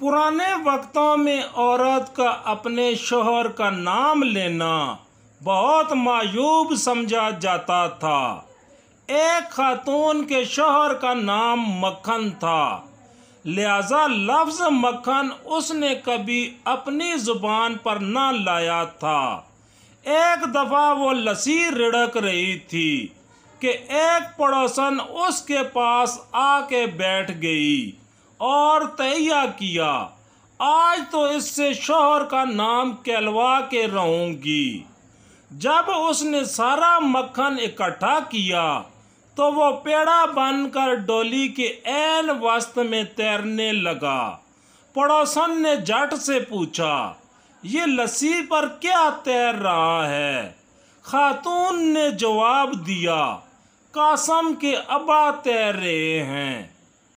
पुराने वक्तों में औरत का अपने शोहर का नाम लेना बहुत मायूब समझा जाता था एक खातून के शोहर का नाम मक्खन था लिहाजा लफ्ज़ मक्खन उसने कभी अपनी ज़ुबान पर ना लाया था एक दफ़ा वो लसी रिड़क रही थी कि एक पड़ोसन उसके पास आके बैठ गई और तैया किया आज तो इससे शोहर का नाम कहलवा के रहूंगी जब उसने सारा मक्खन इकट्ठा किया तो वो पेड़ा बनकर डोली के एन वस्त में तैरने लगा पड़ोसन ने जट से पूछा ये लस्सी पर क्या तैर रहा है खातून ने जवाब दिया कासम के अबा तैर रहे हैं